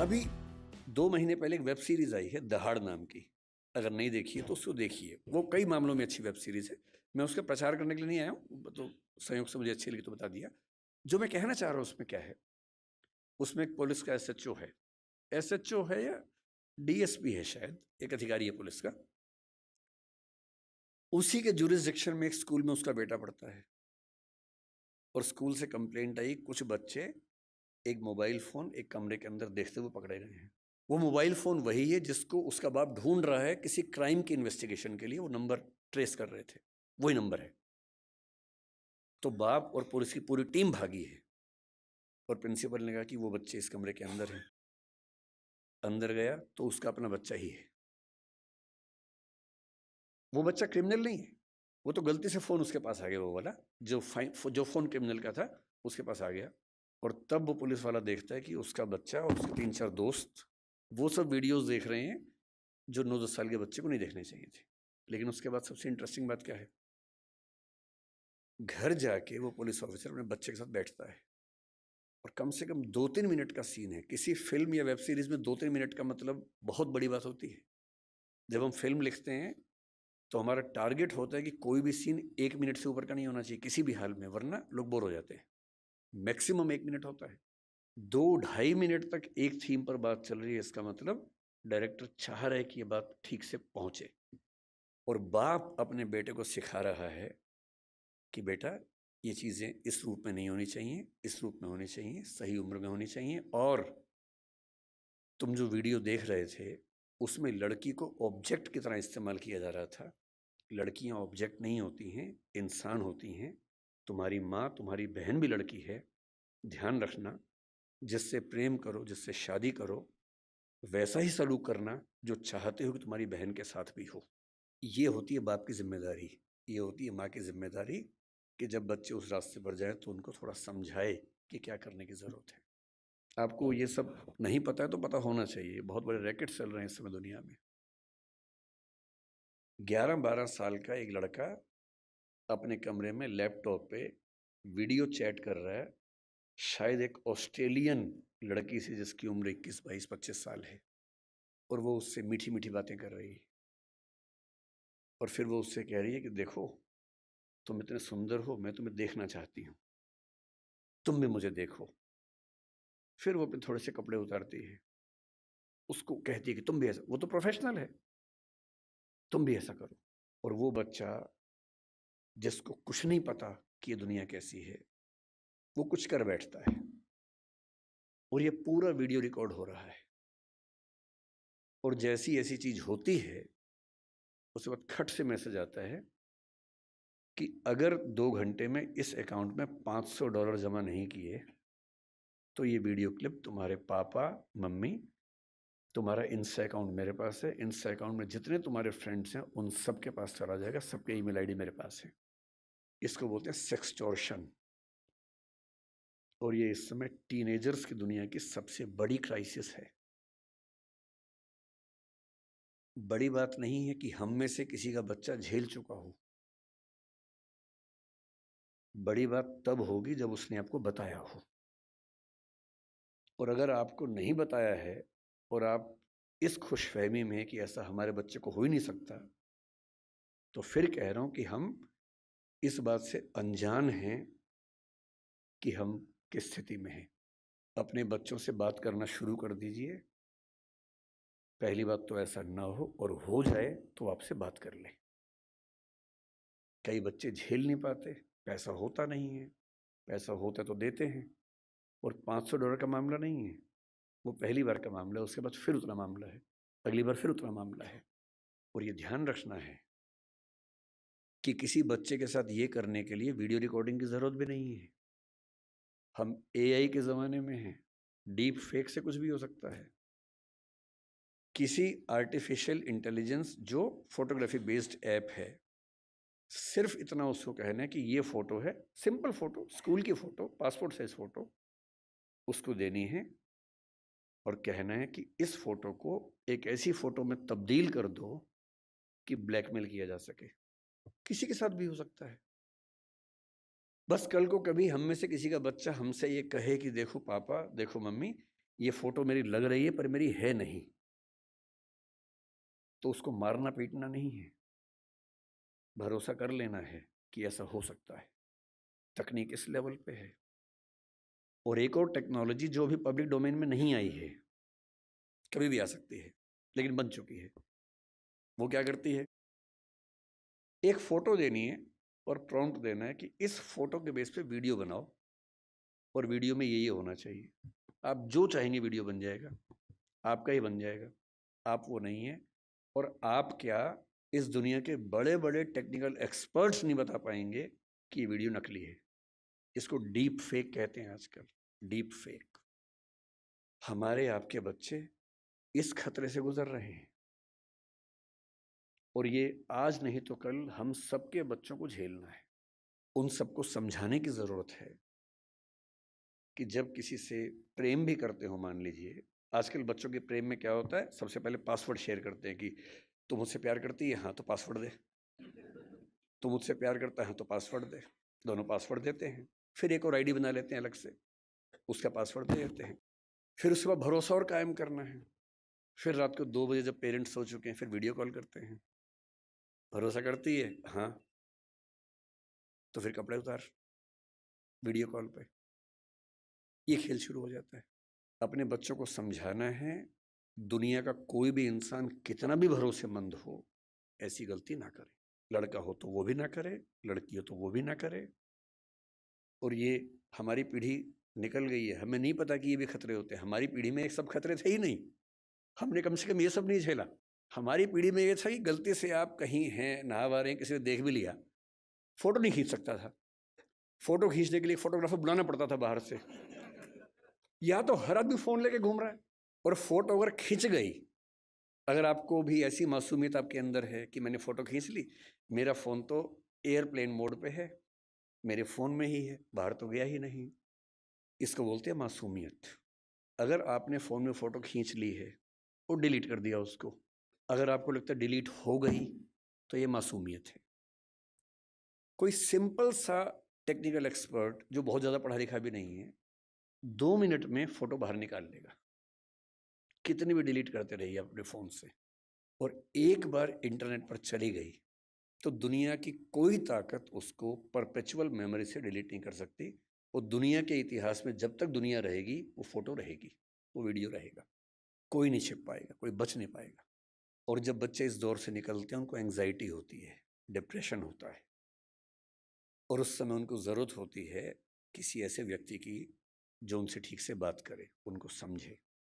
अभी दो महीने पहले एक वेब सीरीज आई है दहाड़ नाम की अगर नहीं देखी है तो उसको देखिए वो कई मामलों में अच्छी वेब सीरीज है मैं उसका प्रचार करने के लिए नहीं आया हूँ तो संयोग से मुझे अच्छी लगी तो बता दिया जो मैं कहना चाह रहा हूँ उसमें क्या है उसमें एक पुलिस का एस है एस है या डीएसपी है शायद एक अधिकारी है पुलिस का उसी के जुरिस्डिक्शन में एक स्कूल में उसका बेटा पढ़ता है और स्कूल से कंप्लेंट आई कुछ बच्चे एक मोबाइल फ़ोन एक कमरे के अंदर देखते हुए पकड़े गए हैं वो मोबाइल फ़ोन वही है जिसको उसका बाप ढूंढ रहा है किसी क्राइम की इन्वेस्टिगेशन के लिए वो नंबर ट्रेस कर रहे थे वही नंबर है तो बाप और पुलिस की पूरी टीम भागी है और प्रिंसिपल ने कहा कि वो बच्चे इस कमरे के अंदर हैं अंदर गया तो उसका अपना बच्चा ही है वो बच्चा क्रिमिनल नहीं है वो तो गलती से फ़ोन उसके पास आ गया वो वाला जो फाइन जो फ़ोन क्रिमिनल का था उसके पास आ गया और तब वो पुलिस वाला देखता है कि उसका बच्चा और उसके तीन चार दोस्त वो सब वीडियोस देख रहे हैं जो नौ दस साल के बच्चे को नहीं देखने चाहिए थे लेकिन उसके बाद सबसे इंटरेस्टिंग बात क्या है घर जाके वो पुलिस ऑफिसर अपने बच्चे के साथ बैठता है और कम से कम दो तीन मिनट का सीन है किसी फिल्म या वेब सीरीज़ में दो तीन मिनट का मतलब बहुत बड़ी बात होती है जब हम फिल्म लिखते हैं तो हमारा टारगेट होता है कि कोई भी सीन एक मिनट से ऊपर का नहीं होना चाहिए किसी भी हाल में वरना लोग बोर हो जाते हैं मैक्सिमम एक मिनट होता है दो ढाई मिनट तक एक थीम पर बात चल रही है इसका मतलब डायरेक्टर चाह रहा है कि ये बात ठीक से पहुँचे और बाप अपने बेटे को सिखा रहा है कि बेटा ये चीज़ें इस रूप में नहीं होनी चाहिए इस रूप में होनी चाहिए सही उम्र में होनी चाहिए और तुम जो वीडियो देख रहे थे उसमें लड़की को ऑब्जेक्ट की तरह इस्तेमाल किया जा रहा था लड़कियां ऑब्जेक्ट नहीं होती हैं इंसान होती हैं तुम्हारी माँ तुम्हारी बहन भी लड़की है ध्यान रखना जिससे प्रेम करो जिससे शादी करो वैसा ही सलूक करना जो चाहते हो कि तुम्हारी बहन के साथ भी हो ये होती है बाप की जिम्मेदारी ये होती है माँ की जिम्मेदारी कि जब बच्चे उस रास्ते पर जाएं तो उनको थोड़ा समझाए कि क्या करने की ज़रूरत है आपको ये सब नहीं पता है तो पता होना चाहिए बहुत बड़े रैकेट चल रहे हैं इस समय दुनिया में ग्यारह बारह साल का एक लड़का अपने कमरे में लैपटॉप पे वीडियो चैट कर रहा है शायद एक ऑस्ट्रेलियन लड़की से जिसकी उम्र इक्कीस बाईस पच्चीस साल है और वो उससे मीठी मीठी बातें कर रही है और फिर वो उससे कह रही है कि देखो तुम इतने सुंदर हो मैं तुम्हें देखना चाहती हूँ तुम भी मुझे देखो फिर वो अपने थोड़े से कपड़े उतारती है उसको कहती है कि तुम भी ऐसा वो तो प्रोफेशनल है तुम भी ऐसा करो और वो बच्चा जिसको कुछ नहीं पता कि ये दुनिया कैसी है वो कुछ कर बैठता है और ये पूरा वीडियो रिकॉर्ड हो रहा है और जैसी ऐसी चीज़ होती है उस वक्त खट से मैसेज आता है कि अगर दो घंटे में इस अकाउंट में 500 डॉलर जमा नहीं किए तो ये वीडियो क्लिप तुम्हारे पापा मम्मी तुम्हारा इंस्टा अकाउंट मेरे पास है इंस्टा अकाउंट में जितने तुम्हारे फ्रेंड्स हैं उन सब के पास चला जाएगा सबके ईमेल आईडी मेरे पास है इसको बोलते हैं सेक्सटोर्शन और ये इस समय टीनेजर्स की दुनिया की सबसे बड़ी क्राइसिस है बड़ी बात नहीं है कि हम में से किसी का बच्चा झेल चुका हो बड़ी बात तब होगी जब उसने आपको बताया हो और अगर आपको नहीं बताया है और आप इस खुशफहमी में कि ऐसा हमारे बच्चे को हो ही नहीं सकता तो फिर कह रहा हूँ कि हम इस बात से अनजान हैं कि हम किस स्थिति में हैं अपने बच्चों से बात करना शुरू कर दीजिए पहली बात तो ऐसा ना हो और हो जाए तो आपसे बात कर लें कई बच्चे झेल नहीं पाते पैसा होता नहीं है पैसा होता तो देते हैं और 500 डॉलर का मामला नहीं है वो पहली बार का मामला है उसके बाद फिर उतना मामला है अगली बार फिर उतना मामला है और ये ध्यान रखना है कि किसी बच्चे के साथ ये करने के लिए वीडियो रिकॉर्डिंग की ज़रूरत भी नहीं है हम एआई के ज़माने में हैं डीप फेक से कुछ भी हो सकता है किसी आर्टिफिशियल इंटेलिजेंस जो फोटोग्राफी बेस्ड ऐप है सिर्फ इतना उसको कहना है कि ये फ़ोटो है सिंपल फ़ोटो स्कूल की फ़ोटो पासपोर्ट साइज़ फ़ोटो उसको देनी है और कहना है कि इस फ़ोटो को एक ऐसी फ़ोटो में तब्दील कर दो कि ब्लैकमेल किया जा सके किसी के साथ भी हो सकता है बस कल को कभी हम में से किसी का बच्चा हमसे ये कहे कि देखो पापा देखो मम्मी ये फोटो मेरी लग रही है पर मेरी है नहीं तो उसको मारना पीटना नहीं है भरोसा कर लेना है कि ऐसा हो सकता है तकनीक इस लेवल पे है और एक और टेक्नोलॉजी जो भी पब्लिक डोमेन में नहीं आई है कभी भी आ सकती है लेकिन बन चुकी है वो क्या करती है एक फ़ोटो देनी है और प्रॉम्प्ट देना है कि इस फोटो के बेस पे वीडियो बनाओ और वीडियो में ये होना चाहिए आप जो चाहेंगे वीडियो बन जाएगा आपका ही बन जाएगा आप वो नहीं है और आप क्या इस दुनिया के बड़े बड़े टेक्निकल एक्सपर्ट्स नहीं बता पाएंगे कि वीडियो नकली है इसको डीप फेक कहते हैं आजकल डीप फेक हमारे आपके बच्चे इस खतरे से गुजर रहे हैं और ये आज नहीं तो कल हम सबके बच्चों को झेलना है उन सबको समझाने की ज़रूरत है कि जब किसी से प्रेम भी करते हो मान लीजिए आजकल बच्चों के प्रेम में क्या होता है सबसे पहले पासवर्ड शेयर करते हैं कि तुम मुझसे प्यार करती है हाँ तो पासवर्ड दे तुम मुझसे प्यार करता है हाँ तो पासवर्ड दे दोनों पासवर्ड देते हैं फिर एक और आईडी बना लेते हैं अलग से उसका पासवर्ड दे देते हैं फिर उसके बाद भरोसा और कायम करना है फिर रात को दो बजे जब पेरेंट्स सो चुके हैं फिर वीडियो कॉल करते हैं भरोसा करती है हाँ तो फिर कपड़े उतार वीडियो कॉल पे ये खेल शुरू हो जाता है अपने बच्चों को समझाना है दुनिया का कोई भी इंसान कितना भी भरोसेमंद हो ऐसी गलती ना करे लड़का हो तो वो भी ना करे लड़की हो तो वो भी ना करे और ये हमारी पीढ़ी निकल गई है हमें नहीं पता कि ये भी खतरे होते हैं हमारी पीढ़ी में एक सब खतरे थे ही नहीं हमने कम से कम ये सब नहीं झेला हमारी पीढ़ी में ये था कि गलती से आप कहीं हैं नहा रहे हैं किसी ने देख भी लिया फ़ोटो नहीं खींच सकता था फ़ोटो खींचने के लिए फ़ोटोग्राफर बुलाना पड़ता था बाहर से या तो हर आदमी फ़ोन लेके घूम रहा है और फ़ोटो अगर खींच गई अगर आपको भी ऐसी मासूमियत आपके अंदर है कि मैंने फ़ोटो खींच ली मेरा फ़ोन तो एयरप्लेन मोड पे है मेरे फ़ोन में ही है बाहर तो गया ही नहीं इसको बोलते हैं मासूमियत अगर आपने फ़ोन में फ़ोटो खींच ली है और डिलीट कर दिया उसको अगर आपको लगता है डिलीट हो गई तो ये मासूमियत है कोई सिंपल सा टेक्निकल एक्सपर्ट जो बहुत ज़्यादा पढ़ा लिखा भी नहीं है दो मिनट में फ़ोटो बाहर निकाल लेगा कितनी भी डिलीट करते रहिए अपने फ़ोन से और एक बार इंटरनेट पर चली गई तो दुनिया की कोई ताकत उसको परपेचुअल मेमोरी से डिलीट नहीं कर सकती और दुनिया के इतिहास में जब तक दुनिया रहेगी वो फ़ोटो रहेगी वो वीडियो रहेगा कोई नहीं छिप पाएगा कोई बच नहीं पाएगा और जब बच्चे इस दौर से निकलते हैं उनको एंग्जाइटी होती है डिप्रेशन होता है और उस समय उनको ज़रूरत होती है किसी ऐसे व्यक्ति की जो उनसे ठीक से बात करे उनको समझे